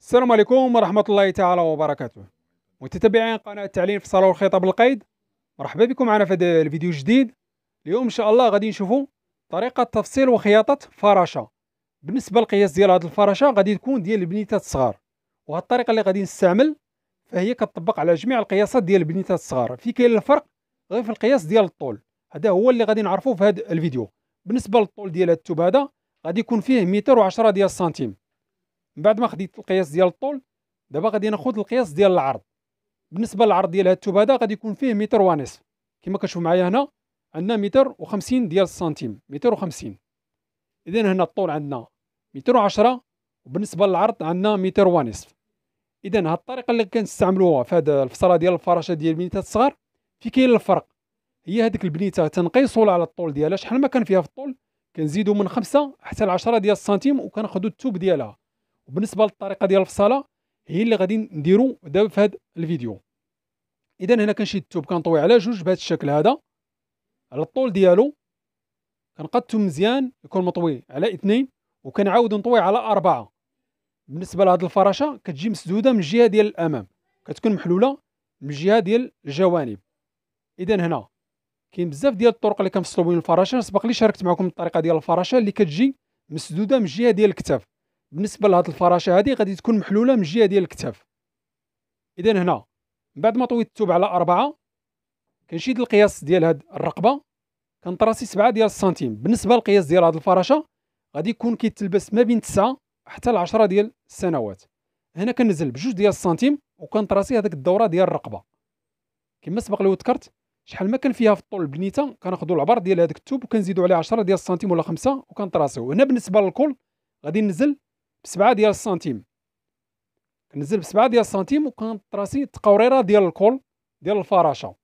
السلام عليكم ورحمة الله تعالى وبركاته متتبعين قناة تعليم صالة الخيطة بالقيد مرحبا بكم معنا في هذا الفيديو الجديد اليوم إن شاء الله غادي نشوفوا طريقة تفصيل وخياطة فراشة بالنسبة للقياس ديال هذه الفراشة غادي تكون ديال البنيتات الصغار وهذه الطريقة اللي غادي نستعمل فهي كتطبق على جميع القياسات ديال البنيتات الصغار في كاين الفرق غير في القياس ديال الطول هذا هو اللي غادي نعرفوه في هذا الفيديو بالنسبة للطول ديال هذا التوب هذا غادي يكون فيه متر وعشرة ديال السنتيم من بعد ما خديت القياس ديال الطول دابا غادي ناخذ القياس ديال العرض بالنسبه للعرض ديال هاد التوب هذا غادي يكون فيه متر ونصف كما كتشوف معايا هنا عندنا متر وخمسين ديال السنتيم متر وخمسين اذا هنا الطول عندنا متر وعشرة وبالنسبه للعرض عندنا متر ونصف اذا هاد الطريقه اللي كنستعملوها في هاد الفصله ديال الفراشه ديال البنيتات الصغار في كاين الفرق هي هذيك البنيته تنقيسوا على الطول ديالها شحال ما كان فيها في الطول كنزيدو من خمسة حتى 10 ديال السنتيم وكناخذوا التوب ديالها وبالنسبه للطريقه ديال الفصاله هي اللي غادي نديرو دابا في هذا الفيديو اذا هنا كنشد الثوب كنطوي على جوج بهذا الشكل هذا على الطول ديالو كنقاد الثوب مزيان يكون مطوي على اثنين وكنعاود نطوي على اربعه بالنسبه لهاد الفراشه كتجي مسدوده من الجهه ديال الامام كتكون محلوله من الجهه ديال الجوانب اذا هنا كاين بزاف ديال الطرق اللي كنفصلوا بين الفراشه سبق لي شاركت معكم الطريقه ديال الفراشه اللي كتجي مسدوده من الجهه ديال الكتف بالنسبه لهاد الفراشه هادي غادي تكون محلوله من جهة ديال الكتاف اذا هنا من بعد ما طويت الثوب على أربعة كنشيد القياس ديال هاد الرقبه كنطراسي سبعة ديال السنتيم بالنسبه للقياس ديال هاد الفراشه غادي يكون كيتلبس ما بين 9 حتى ل 10 ديال السنوات هنا كنزل بجوج ديال السنتيم وكنطراسي هذيك الدوره ديال الرقبه كما سبق لي وذكرت شحال ما كان فيها في الطول البنيتة كناخذوا العبر ديال هذاك الثوب وكنزيدوا عليه 10 ديال السنتيم ولا 5 وكنطراسيو هنا بالنسبه للكل غادي ننزل بسبعة ديال السنتيم كنزل بسبعة ديال السنتيم وكنطراسي راسي تقوريره ديال الكول ديال الفراشه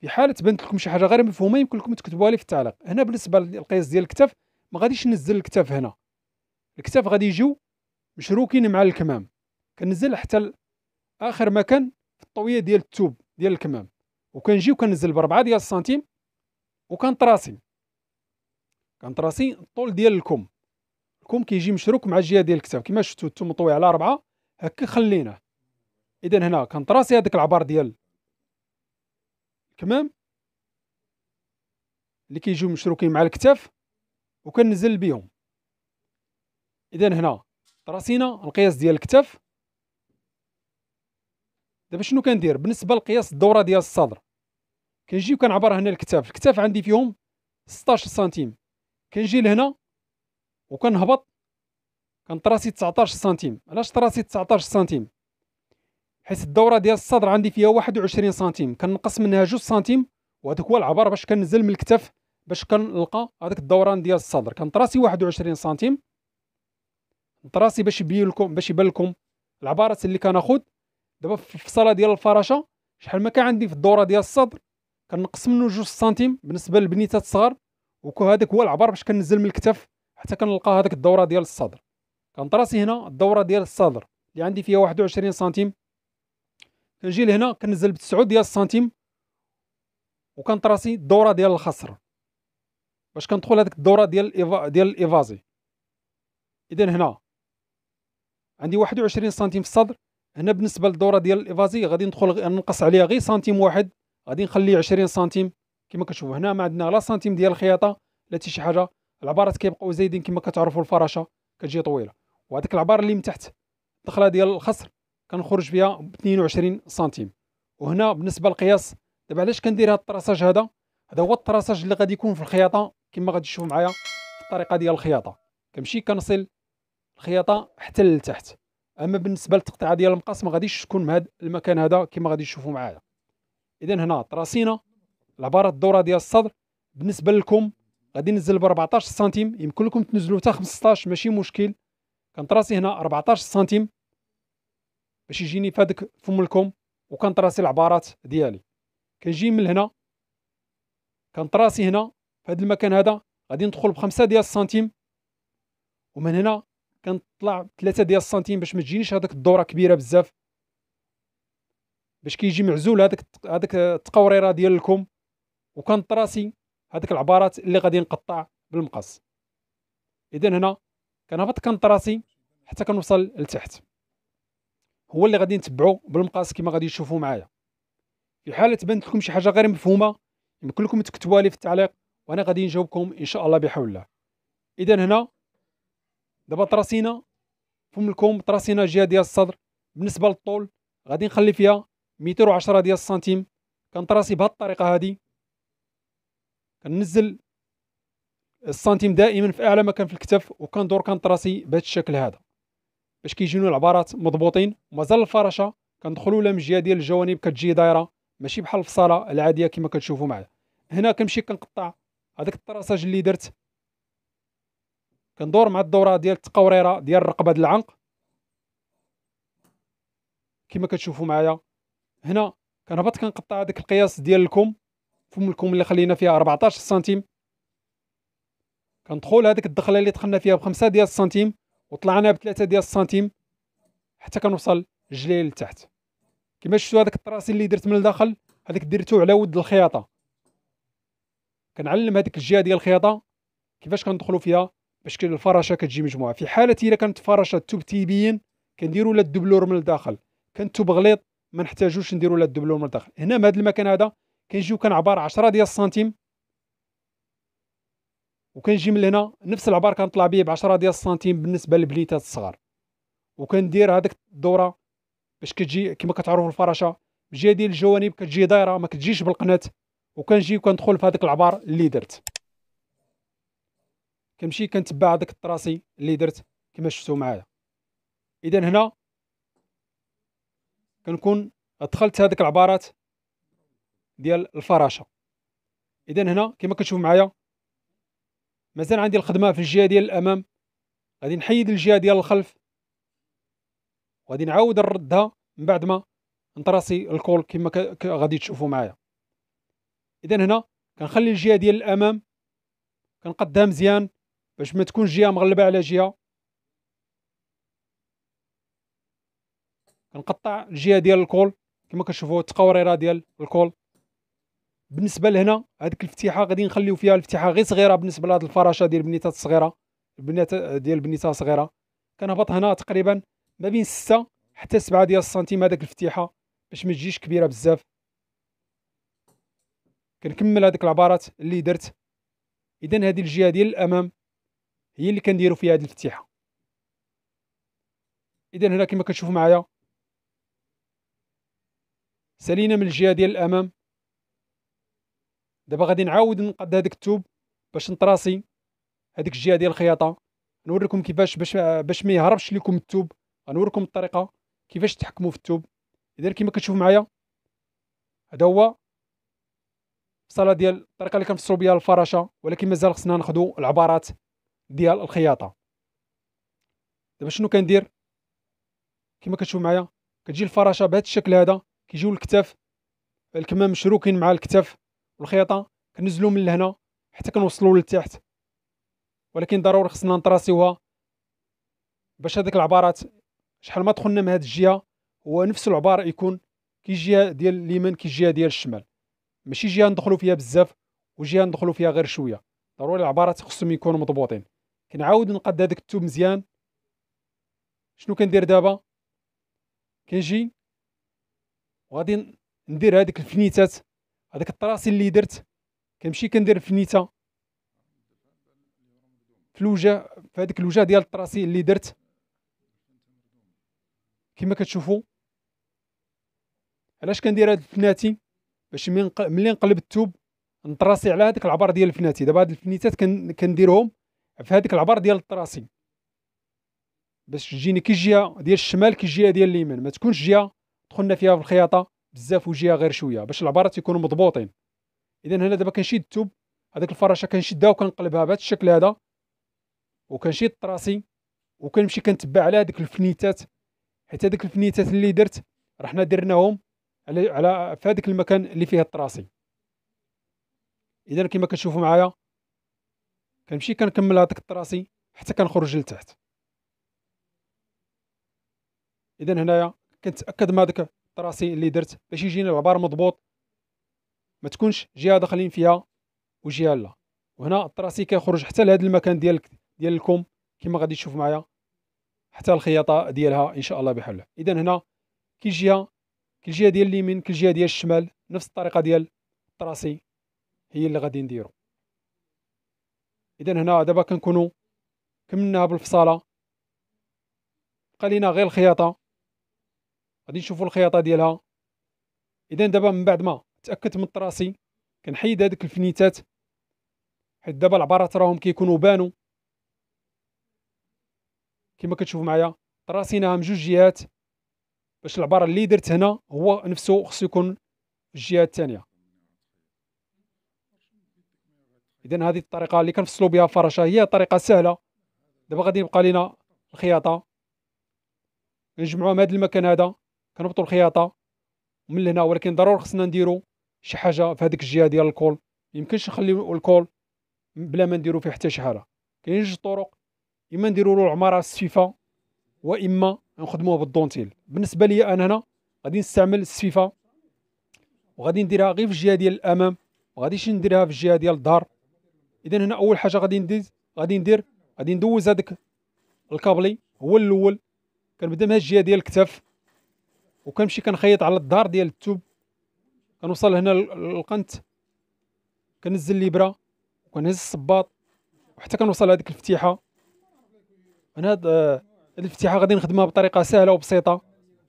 في حاله بانت لكم شي حاجه غير مفهومه يمكن لكم تكتبوها لي في التعليق هنا بالنسبه للقياس ديال الكتف ما غاديش ننزل الكتف هنا الكتف غادي يجيو مشروكين مع الكمام كنزل حتى اخر مكان في الطويه ديال التوب ديال الكمام وكنجي وكنزل بربعة ديال السنتيم وكنطراسي كنطراسي الطول ديال الكم ديالكم كيجي مشروك مع الجهه ديال الكتاب كما شفتوا انتم مطوي على اربعه هكا خليناه اذا هنا كنطراسي هذاك العبار ديال الكمام اللي كيجيو مشروكين مع الكتاف وكنزل بهم اذا هنا طراسينا القياس ديال الكتاف دابا شنو كندير بالنسبه لقياس الدوره ديال الصدر كنجي وكنعبر هنا الكتاف الكتاف عندي فيهم 16 سنتيم كنجي لهنا وكنهبط كان طراسي 19 سنتيم علاش طراسي 19 سنتيم حيت الدوره ديال الصدر عندي فيها 21 سنتيم كنقص منها 2 سنتيم وهذاك هو العبر باش كنزل من الكتف باش كنلقى هذاك الدوران ديال الصدر كنطراسي 21 سنتيم طراسي باش يبين لكم باش يبان لكم العبارات اللي كناخد دابا في الفصاله ديال الفراشه شحال ما كان عندي في الدوره ديال الصدر كنقص منه 2 سنتيم بالنسبه للبنيتات الصغار وهذاك هو العبر باش كنزل من الكتف حتى كنلقى هذاك الدوره ديال الصدر كنطراسي هنا الدوره ديال الصدر اللي عندي فيها 21 سنتيم كنجي لهنا كنزل ب 9 ديال السنتيم وكنطراسي الدوره ديال الخصر باش كندخل هذيك الدوره ديال الإيفا ديال الايفازي اذا هنا عندي 21 سنتيم في الصدر هنا بالنسبه للدوره ديال الايفازي غادي ندخل ننقص عليها غير سنتيم واحد غادي نخلي 20 سنتيم كما كتشوفوا هنا ما عندنا لا سنتيم ديال الخياطه لا حتى شي حاجه العبارات كيبقاو زايدين كما كتعرفوا الفراشه كتجي طويله وهذيك العباره اللي من تحت الدخله ديال الخصر كنخرج فيها ب 22 سنتيم وهنا بالنسبه للقياس دابا علاش كندير هذا الطراساج هذا هذا هو الطراساج اللي غادي يكون في الخياطه كما غادي تشوفوا معايا في الطريقه ديال الخياطه كنمشي كنصل الخياطه حتى لتحت اما بالنسبه للتقطيعه ديال المقاس ما غاديش تكون بهذا المكان هذا كما غادي تشوفوا معايا اذا هنا تراسينا العباره الدوره ديال الصدر بالنسبه للكم غادي نزل ب 14 سنتيم يمكن لكم تنزلوا حتى 15 ماشي مشكل كنطراسي هنا 14 سنتيم باش يجيني في هذاك فم الكم وكنطراسي العبارات ديالي كنجي من هنا كنطراسي هنا في هذا المكان هذا غادي ندخل بخمسة ديال السنتيم ومن هنا كنطلع ثلاثة ديال السنتيم باش ما تجينيش هذيك الدوره كبيره بزاف باش كيجي معزول هذاك هذاك التقوريره ديال الكم وكنطراسي هذيك العبارات اللي غادي نقطع بالمقص اذا هنا كنهبط كنطراسي حتى كنوصل لتحت هو اللي غادي نتبعو بالمقص كما غادي تشوفوا معايا في حاله بانت لكم شي حاجه غير مفهومه يمكن لكم تكتبوها لي في التعليق وانا غادي نجاوبكم ان شاء الله بحول الله اذا هنا دابا طراسينا فم لكم طراسينا الجهه ديال الصدر بالنسبه للطول غادي نخلي فيها 210 ديال السنتيم كنطراسي بهذه الطريقه هذه كنزل السنتيم دائما في اعلى مكان في الكتف وكندور كنطراسي بهذا الشكل هذا باش كيجيوني العبارات مضبوطين مازال الفراشه كندخلوا لها من الجهه ديال الجوانب كتجي دايره ماشي بحال الفصاله العاديه كما كتشوفوا معايا هنا كنمشي كنقطع هذاك الطراساج اللي درت كندور مع الدوره ديال التقوريره ديال الرقبه ديال العنق كما كتشوفوا معايا هنا كنهبط كنقطع هذاك القياس ديال الكم فملكم اللي خلينا فيها 14 سنتيم كندخل هذيك الدخله اللي دخلنا فيها بخمسة ديال السنتيم وطلعنا بثلاثة ديال السنتيم حتى كنوصل الجليل لتحت كما شفتوا هذاك التراسي اللي درت من الداخل هذيك درتو على ود الخياطه كنعلم هذيك الجهه ديال الخياطه كيفاش كندخلوا فيها باش كي الفراشه كتجي مجموعه في حاله الا كانت فراشه توب تيبيين كنديروا لها الدبلور من الداخل توب غليظ ما نحتاجوش نديروا لها الدبلور من الداخل هنا بهذا المكان هذا كنجيو كنعبر عشرة ديال السنتيم وكنجي من هنا نفس العبار كنطلع به بعشرة ديال السنتيم بالنسبه للبنيتات الصغار وكندير هذيك الدوره باش كتجي كما كتعرفوا الفراشه بجهة ديال الجوانب كتجي دايره ما كتجيش بالقناه وكنجي وكندخل في هذاك العبار اللي درت كنمشي كنتبع هذاك الطراسي اللي درت كما شفتوا معايا اذا هنا كنكون دخلت هذيك العبارات ديال الفراشه اذا هنا كما كتشوف معايا مازال عندي الخدمه في الجهه ديال الامام غادي نحيد الجهه ديال الخلف وغادي نعاود نردها من بعد ما نطراسي الكول كما غادي تشوفوا معايا اذا هنا كنخلي الجهه ديال الامام كنقدها مزيان باش ما تكونش جهه مغلبه على جهه كنقطع الجهه ديال الكول كما كتشوفوا التقوريره ديال الكول بالنسبه لهنا هذيك الفتيحه غادي نخليو فيها الفتيحه غير صغيره بالنسبه لهاد الفراشه ديال بنيته الصغيره البنات ديال البنيته صغيره كنهبط هنا تقريبا ما بين 6 حتى 7 ديال السنتيم هذاك الفتيحه باش ما تجيش كبيره بزاف كنكمل هذيك العبارات اللي درت اذا هذه الجهه ديال الامام هي اللي كنديروا فيها هذه الفتيحه اذا هنا كما كتشوفوا معايا سالينا من الجهه ديال الامام دابا غادي نعاود نقاد هذاك الثوب باش نطراسي هذيك الجهه ديال الخياطه نوريكم كيفاش باش باش ما يهربش لكم الثوب غنوريكم الطريقه كيفاش تحكموا في الثوب اذا كما كتشوفوا معايا هذا هو الصاله ديال الطريقه اللي كنفصلوا بها الفراشه ولكن مازال خصنا ناخذوا العبارات ديال الخياطه دابا شنو كندير كما كتشوفوا معايا كتجي الفراشه بهذا الشكل هذا كيجيو الكتف الكمام مشروكين مع الكتف والخياطه كنزلوا من لهنا حتى كنوصلوا للتحت ولكن ضروري خصنا نطراسيوها باش هذيك العبارات شحال ما دخلنا من هذه الجهه هو نفس العبار يكون كي جهه ديال اليمين كي جهه ديال الشمال ماشي جهه ندخلوا فيها بزاف وجهه ندخلوا فيها غير شويه ضروري العبارات خصهم يكونوا مضبوطين كنعاود نقاد هذاك التوب مزيان شنو كندير دابا كنجي وغادي ندير هذيك الفنيتات هذاك الطراسي اللي درت كنمشي كندير في نيتا في الوجه في هذيك الوجه ديال الطراسي اللي درت كما كتشوفوا علاش كندير هاد الفناتي باش ملي نقلب التوب نطراسي على هذاك العبر ديال الفناتي دابا هاد الفنيتات كنديرهم في هذيك العبر ديال الطراسي باش تجيني كي الجهه ديال الشمال كي الجهه ديال اليمين ما تكونش جهه دخلنا فيها في الخياطه بزاف وجهه غير شويه باش العبارات يكونوا مضبوطين اذا هنا دابا كنشد الثوب هذيك الفراشه كنشدها وكنقلبها بهذا الشكل هذا وكنشد طراسي وكنمشي كنتبع على هذيك الفنيتات حيت هذيك الفنيتات اللي درت رحنا درناهم على على في هذاك المكان اللي فيه الطراسي اذا كما كتشوفوا معايا كنمشي كنكمل هذاك الطراسي حتى كنخرج لتحت اذا هنايا كنتاكد من هذاك راسي اللي درت باش يجينا العبار مضبوط ما تكونش جهه داخلين فيها وجهه لا وهنا الطراسي كيخرج حتى لهذا المكان ديال ديال الكم كما غادي تشوف معايا حتى الخياطه ديالها ان شاء الله بحال الله اذا هنا كل جهه كل جهه ديال اليمين كل جهه ديال الشمال نفس الطريقه ديال الطراسي هي اللي غادي نديرو اذا هنا دابا كنكونوا كملناها بالفصاله بقى لينا غير الخياطه غادي نشوفوا الخياطه ديالها اذا دابا من بعد ما تاكدت من الطراسي كنحيد هذوك الفنيتات حيت دابا العبارات راهم كيكونوا بانوا كما كتشوفوا معايا طراسيناها من جوج جهات باش العباره اللي درت هنا هو نفسه خصو يكون في الجهه الثانيه اذا هذه الطريقه اللي كنفصلوا بها الفراشه هي طريقه سهله دابا غادي يبقى لينا الخياطه نجمعوها من هذا المكان هذا كنهبطوا الخياطه من هنا ولكن ضروري خصنا نديرو شي حاجه في هذيك الجهه ديال الكول يمكنش نخليو الكول بلا ما نديرو فيه حتى شي حاجه كاينين جوج طرق اما نديروا له العماره السفيفه واما نخدموه بالدونتيل بالنسبه لي انا هنا غادي نستعمل السفيفه وغادي نديرها غير في الجهه ديال الامام وغاديش نديرها في الجهه ديال الظهر اذا هنا اول حاجه غادي ندير غادي ندير غادي ندوز هذاك الكابلي هو الاول كنبدا من الجهه ديال الكتف وكنمشي كنخيط على الدار ديال الثوب كنوصل هنا للقنت كنزل الابره وكنهز الصباط وحتى كنوصل لهذيك الفتيحه انا هاد الفتيحه غادي نخدمها بطريقه سهله وبسيطه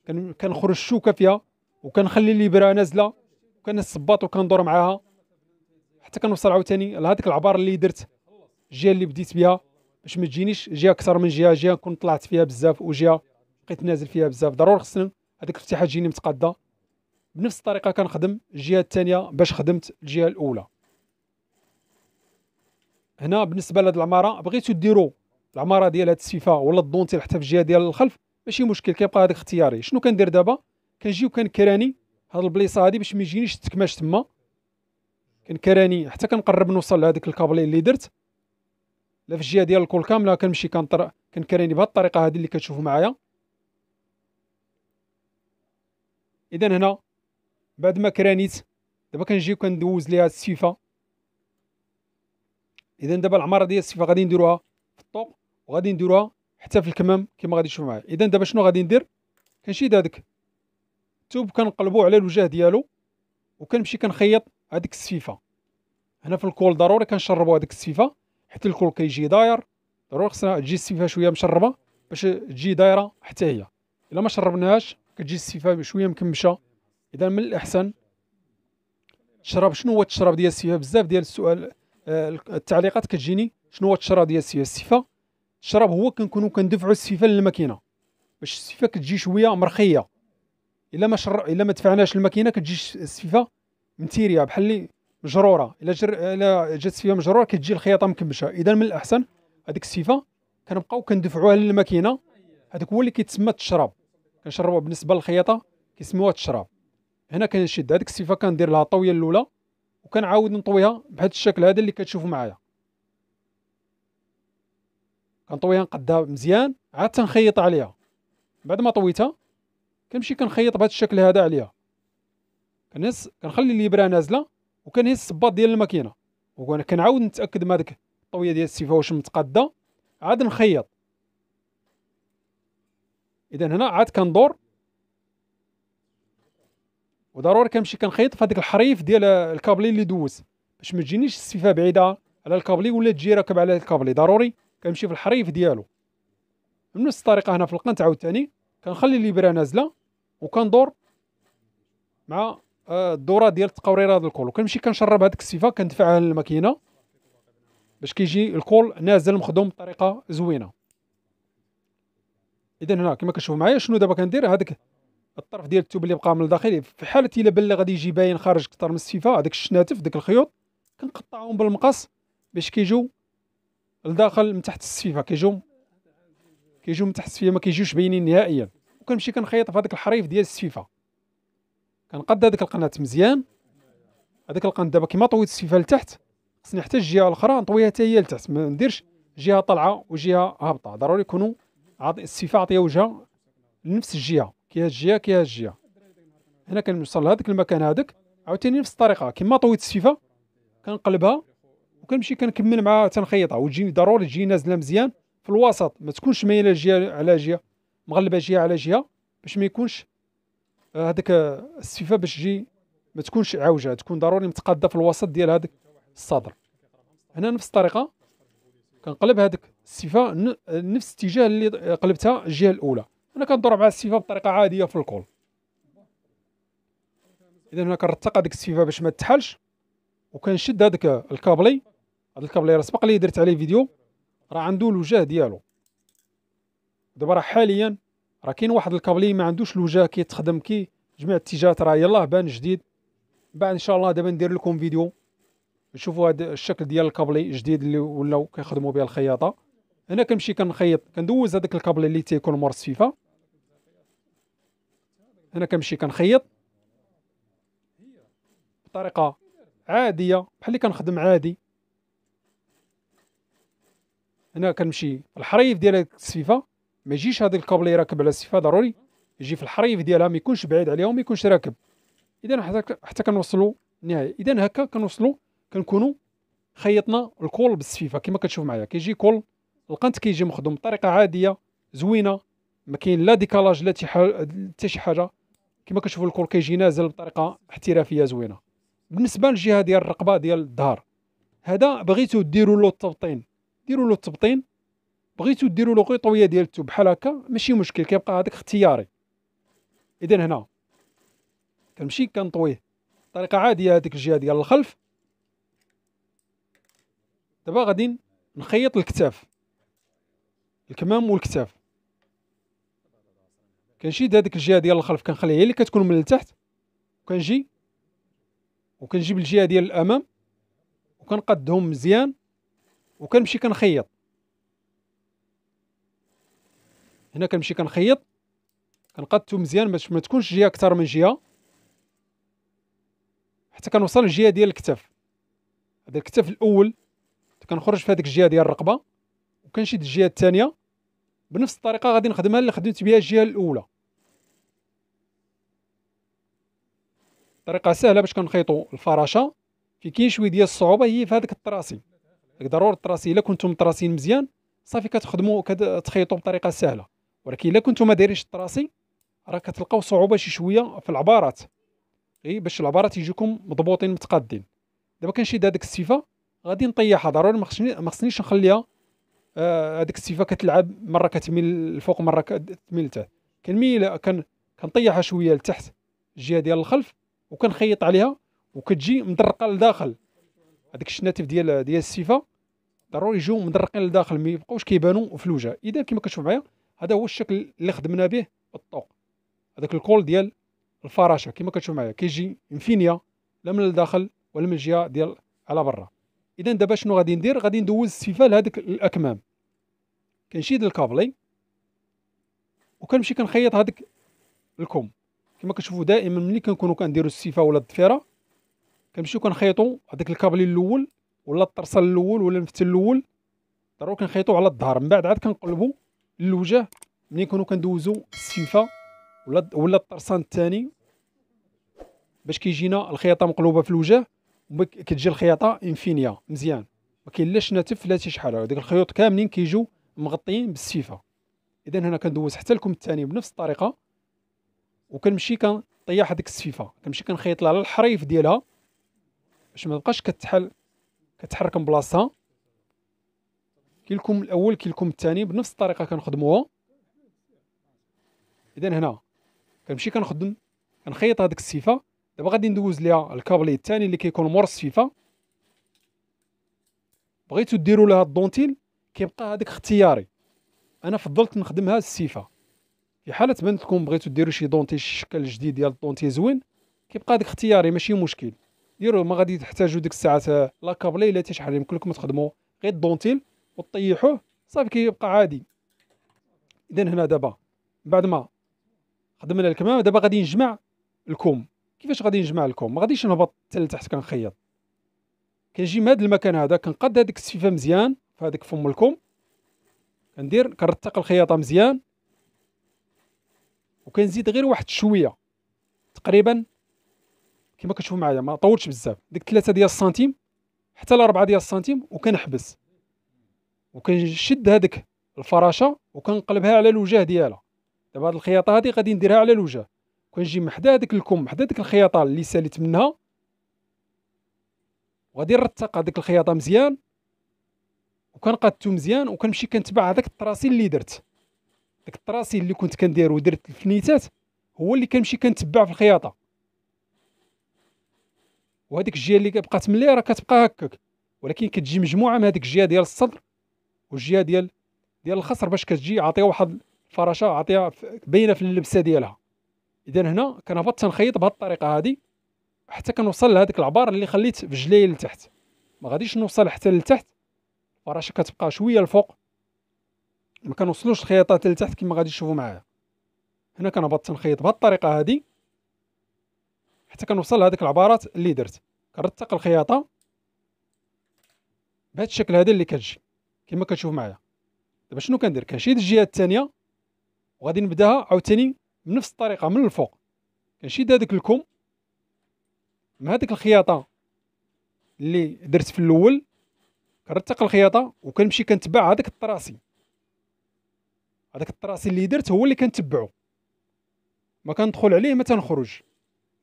كنخرج الشوكه فيها وكنخلي الابره نازله وكنهز الصباط وكندور معاها حتى كنوصل عاوتاني لهذيك العبار اللي درت الجهه اللي بديت بها باش ما تجينيش جهه اكثر من جهه جهه كنت طلعت فيها بزاف وجهه بقيت نازل فيها بزاف ضروري خصني هذيك الفتيحه تجيني متقاده بنفس الطريقه كنخدم الجهه الثانيه باش خدمت الجهه الاولى هنا بالنسبه لهاد العماره بغيتو ديروا العماره ديال هاد السفيفه ولا الدونتيل حتى في الجهه ديال الخلف ماشي مشكل كيبقى هذاك اختياري شنو كندير دابا كنجي وكنكراني هاد البليصه هادي باش ما يجينيش التكماش تما كنكراني حتى كنقرب نوصل لهذيك الكابلين اللي درت لا في الجهه ديال الكول كامله كنمشي كنطر كنكراني بهاد الطريقه هادي اللي كتشوفوا معايا اذا هنا بعد ما كرانيت دابا كنجي وكندوز ليها السيفه اذا دابا العماره ديال السيفه غادي نديروها في الطوق وغادي نديروها حتى في الكمام كما غادي تشوفوا معايا اذا دابا شنو غادي ندير كنشيد هذاك الثوب كنقلبو على الوجه ديالو وكنمشي كنخيط هذيك السفيفه هنا في الكول ضروري كنشربو هذيك السفيفه حيت الكول كيجي داير ضروري خصنا تجي السفيفه شويه مشربه باش تجي دايره حتى هي الا ما شربناهاش كتجي السفيفه بشويه مكمشه اذا من الاحسن تشرب شنو هو التشرب ديال السفيفه بزاف ديال السؤال آه، التعليقات كتجيني شنو هو التشرب ديال السفيفه السفيفه الشراب هو كنكونوا كندفعوا السفيفه للماكينه باش السفيفه كتجي شويه مرخيه الا ما شر... الا ما دفعناش الماكينه كتجي السفيفه متيريه بحال اللي مجروره الا جر... الا جات السفيفه مجروره كتجي الخياطه مكمشه اذا من الاحسن هذيك السفيفه كنبقاو كندفعوها للماكينه هذاك هو اللي كيتسمى التشرب كنشربوها بالنسبه للخياطه كيسموها تشراب هنا كنشد هذيك السيفه كندير لها الطويه الاولى وكنعاود نطويها بهذا الشكل هذا اللي كتشوفوا معايا كنطويها نقدها مزيان عاد تنخيط عليها بعد ما طويتها كنمشي كنخيط بهذا الشكل هذا عليها كنهز كنخلي الابره نازله وكنهز الصباط ديال الماكينه وكنعاود نتاكد من هذيك الطويه ديال السيفه واش متقاده عاد نخيط اذا هنا عاد كندور وضروري كنمشي كنخيط في هذاك الحريف ديال الكابلي اللي دوز باش ما تجينيش السفيفه بعيده على الكابلي ولا تجي راكب على الكابلي ضروري كنمشي في الحريف ديالو من نفس الطريقه هنا في القنت عاوتاني كنخلي ليبره نازله وكندور مع آه، الدوره ديال التقوريره هذا الكول وكنمشي كنشرب هذيك السفيفه كندفعها للماكينه باش كيجي الكول نازل مخدوم بطريقه زوينه اذا هنا كما كتشوفوا معايا شنو دابا كندير هذاك الطرف ديال الثوب اللي بقى من الداخل في حاله الا بان غادي يجي باين خارج كثر من السفيفه هذاك الشناتف ديك الخيوط كنقطعهم بالمقص باش كيجيو لداخل من تحت السفيفه كيجيو كيجيو من تحت السفيفه ما كيجيوش باينين نهائيا وكنمشي كنخيط في هذاك الحريف ديال السفيفه كنقد هذيك القناه مزيان هذيك القناه دابا كيما طويت السفيفه لتحت خصني حتى الجهه الاخرى نطويها حتى هي لتحت ما نديرش جهه طالعه وجهه هابطه ضروري يكونوا الصفه عطيه وجهه لنفس الجهه كي هاد الجهه كي هاد الجهه هنا كنوصل لهذاك المكان هذاك عاوتاني نفس الطريقه كما طويت الصفه كنقلبها وكنمشي كنكمل مع تنخيطها وتجي ضروري تجي نازله مزيان في الوسط ما تكونش مايله جهه على جهه مغلبه جهه على جهه باش ما يكونش آه، هذاك آه، السفيفه باش تجي ما تكونش عوجه تكون ضروري متقاده في الوسط ديال هذاك الصدر هنا نفس الطريقه كنقلب هذيك الصفه نفس الاتجاه اللي قلبتها الجهه الاولى انا كنضرب مع الصفه بطريقه عاديه في الكول اذا هنا كنرتق هذيك السيفه باش ما تحلش وكنشد هذاك الكابلي هذا الكابلي راه سبق لي درت عليه فيديو راه عنده الوجه ديالو دابا راه حاليا راه كاين واحد الكابلي ما عندوش الوجه كيتخدم كي جميع الاتجاهات راه يلاه بان جديد بعد ان شاء الله دابا ندير لكم فيديو شوفوا هذا الشكل ديال الكابلي جديد اللي ولاو كيخدموا به الخياطه هنا كنمشي كنخيط كندوز هذاك الكابلي اللي تيكون مرصفيفه هنا كنمشي كنخيط بطريقه عاديه بحال اللي كنخدم عادي هنا كنمشي الحريف ديال السفيفه ما يجيش هذا الكابلي راكب على السفيفه ضروري يجي في الحريف ديالها ما يكونش بعيد عليها وما يكونش راكب اذا حتى حتى كنوصلوا النهايه اذا هكا كنوصلوا كنكونوا خيطنا الكول بالسفيفه كما كتشوف معايا كيجي كول القنت كيجي مخدوم بطريقه عاديه زوينه ما كاين لا ديكالاج لا حتى شي حاجه كما كتشوفوا الكول كيجي نازل بطريقه احترافيه زوينه بالنسبه للجهه ديال الرقبه ديال الظهر هذا بغيتو ديروا له التبطين ديروا له التبطين بغيتو ديروا له قطويه ديال الثوب بحال هكا ماشي مشكل كيبقى هذاك اختياري اذا هنا كنمشي كنطويه بطريقه عاديه هذيك الجهه ديال الخلف دابا غادي نخيط الكتاف الكمام والكتاف كنشد هذيك الجهه ديال الخلف كنخليها هي اللي كتكون من التحت وكنجي وكنجيب الجهه ديال الامام وكنقدهم مزيان وكنمشي كنخيط هنا كنمشي كنخيط كنقادتو مزيان باش ما تكونش جهه اكثر من جهه حتى كنوصل للجهه ديال الكتف هذا الكتف الاول كنخرج في هذيك الجهه ديال الرقبه وكنشد الجهه الثانيه بنفس الطريقه غادي نخدمها اللي خدمت بها الجهه الاولى طريقه سهله باش كنخيطوا الفراشه في كاين شويه ديال الصعوبه هي في هذاك الطراسي ضروري الطراسي الا كنتم متراسين مزيان صافي كتخدموا كتخيطوا بطريقه سهله ولكن الا كنتم ما دايرينش الطراسي راه كتلقاو صعوبه شي شويه في العبارات غير باش العبارات يجيكم مضبوطين متقادين دابا كنشد هذيك السيفه غادي نطيحها ضروري ما خصنيش ما خصنيش نخليها آه، هذيك السيفه كتلعب مره كتميل الفوق مره كتميل لتحت كنميل كن كنطيحها شويه لتحت الجهه ديال الخلف وكنخيط عليها وكتجي مدرقه لداخل هذيك الشناتيف ديال ديال السيفه ضروري يجيو مدرقين لداخل ما يبقاوش كيبانوا في الوجه اذا كما كتشوف معايا هذا هو الشكل اللي خدمنا به الطوق هذاك الكول ديال الفراشه كما كتشوف معايا كيجي انفينيا لا من الداخل ولا من الجهه ديال على برا اذا دابا شنو غادي ندير غادي ندوز السيفه لهذيك الاكمام كنشيد الكابلي وكنمشي كنخيط هذاك الكم كما كتشوفوا دائما ملي كنكونوا كنديروا السيفه ولا الضفيره كنمشيو كنخيطوا هذاك الكابلي الاول ولا الطرسه الاول ولا النفت الاول ضروري كنخيطوا على الظهر من بعد عاد كنقلبوا للوجه ملي كنكونوا كندوزوا السيفه ولا ولا الطرسان الثاني باش كيجينا الخياطه مقلوبه في الوجه كتجي الخياطه انفينيا مزيان ما لا ناتف لا شحال ديك الخيوط كاملين كيجيو مغطيين بالسيفه اذا هنا كندوز حتى الكم الثاني بنفس الطريقه وكنمشي كنطيح هذيك السفيفه كنمشي كنخيط لها على الحريف ديالها باش ما تبقاش كتحل كتحرك من بلاصتها كيلكم الاول كيلكم الثاني بنفس الطريقه كنخدموها اذا هنا كنمشي كنخدم كنخيط هذيك السيفه دابا غادي ندوز ليها الكابلي الثاني اللي كيكون مرصفيفه بغيتو ديروا لها الدونتيل كيبقى هذاك اختياري انا فضلت نخدمها السيفه في حاله بانت لكم بغيتو ديروا شي دونتيل الشكل شكل جديد ديال الدونتيل زوين كيبقى هذاك اختياري ماشي مشكل ديروا ما غادي تحتاجوا ديك الساعه لا كابلي الا تشحال يمكن لكم تخدموا غير الدونتيل وطيحوه صافي كيبقى عادي اذا هنا دابا بعد ما خدمنا الكمامه دابا غادي نجمع الكم كيفاش غادي نجمع لكم ما غاديش نهبط حتى لتحت كنخيط كنجي من هذا المكان هذا كنقاد هذيك السفيفه مزيان في هذاك فم لكم كندير كنرتق الخياطه مزيان وكنزيد غير واحد شويه تقريبا كما كتشوفوا معايا ما طولتش بزاف ديك 3 ديال السنتيم حتى ل 4 ديال السنتيم وكنحبس وكنشد هذيك الفراشه وكنقلبها على الوجه ديالها دابا هاد الخياطه هادي غادي نديرها على الوجه كنجي من حدا هذاك الكم حدا هذيك الخياطه اللي ساليت منها وغادي نرتق هذيك الخياطه مزيان وكنقادتو مزيان وكنمشي كنتبع هذاك الطراسي اللي درت داك الطراسي اللي كنت كندير ودرت الفنيتات هو اللي كنمشي كنتبع في الخياطه وهذيك الجهه اللي بقات ملي راه كتبقى هكاك ولكن كتجي مجموعه من هذيك الجهه ديال الصدر والجهه ديال ديال الخصر باش كتجي عاطيها واحد الفراشه عاطيها باينه في اللبسه ديالها اذا هنا كنهبط تنخيط بهذه الطريقه هذه حتى كنوصل لهذيك العبار اللي خليت في رجلي لتحت ما غاديش نوصل حتى لتحت الفراشه كتبقى شويه الفوق ما كنوصلوش الخياطات لتحت كما غادي تشوفوا معايا هنا كنهبط تنخيط بهذه الطريقه هذه حتى كنوصل لهذيك العبارات اللي درت كنرتق الخياطه بهذا الشكل هذا اللي كتجي كما كتشوف معايا دابا شنو كندير كنشيد الجهه الثانيه وغادي نبداها عاوتاني بنفس الطريقه من الفوق كنشد هذاك الكم مع هذيك الخياطه اللي درت في الاول كنرتق الخياطه وكنمشي كنتبع هذاك الطراسي هذاك الطراسي اللي درت هو اللي كنتبعو ما كندخل عليه ما تنخرج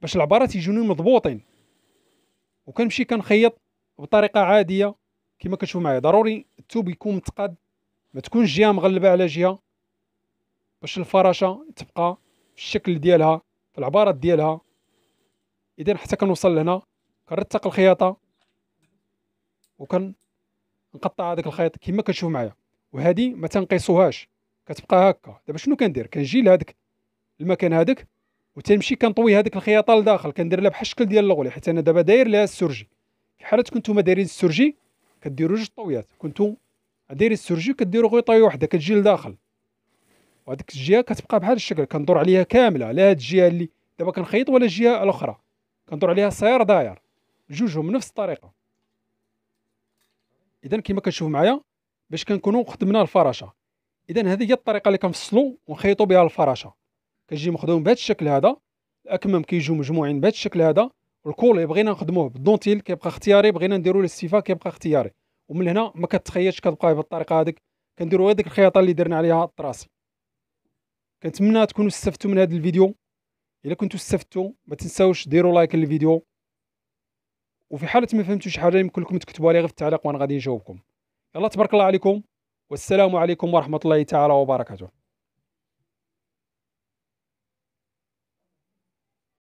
باش العبارات يجوني مضبوطين وكنمشي كنخيط بطريقه عاديه كما كتشوف معايا ضروري الثوب يكون متقاد ما تكونش جهه مغلبه على جهه باش الفراشه تبقى في الشكل ديالها في العبارات ديالها اذا حتى كنوصل لهنا كنرتق الخياطه وكنقطع هذاك الخيط كما كتشوف معايا وهذه ما تنقيسوهاش كتبقى هكا دابا شنو كندير كنجي لهذاك المكان هذاك وتنمشي كنطوي هذيك الخياطه لداخل كندير لها بحال الشكل ديال الغولي حيت انا دابا داير لها السرجي في حاله ما دايرين السرجي كديروا جوج طويات كنتو دايرين السرجي كديروا غيطايه وحده كتجي لداخل وهذيك الجهه كتبقى بحال الشكل كندور عليها كامله لا هاد الجهه اللي دابا كنخيط ولا الجهه الاخرى كندور عليها صير داير جوجهم بنفس الطريقه اذا كما كتشوف معايا باش كنكونوا خدمنا الفراشه اذا هذه هي الطريقه اللي كنفصلوا ونخيطوا بها الفراشه كيجي مخدوم بهذا الشكل هذا الاكمام كيجيو مجموعين بهذا الشكل هذا اللي بغينا نخدموه بالدونتيل كيبقى اختياري بغينا نديرو الاستيفاء كيبقى اختياري ومن هنا ما كتخيطش كتبقى بهاد الطريقه هذيك كنديرو غير ديك الخياطه اللي درنا عليها الطراسي كنتمنى تكونوا استفدتوا من هذا الفيديو الا كنتوا استفدتوا ما تنساوش ديروا لايك للفيديو وفي حاله ما فهمتوش حاجه يمكن لكم تكتبوها لي غير في التعليق وانا غادي نجاوبكم يلا تبارك الله عليكم والسلام عليكم ورحمه الله تعالى وبركاته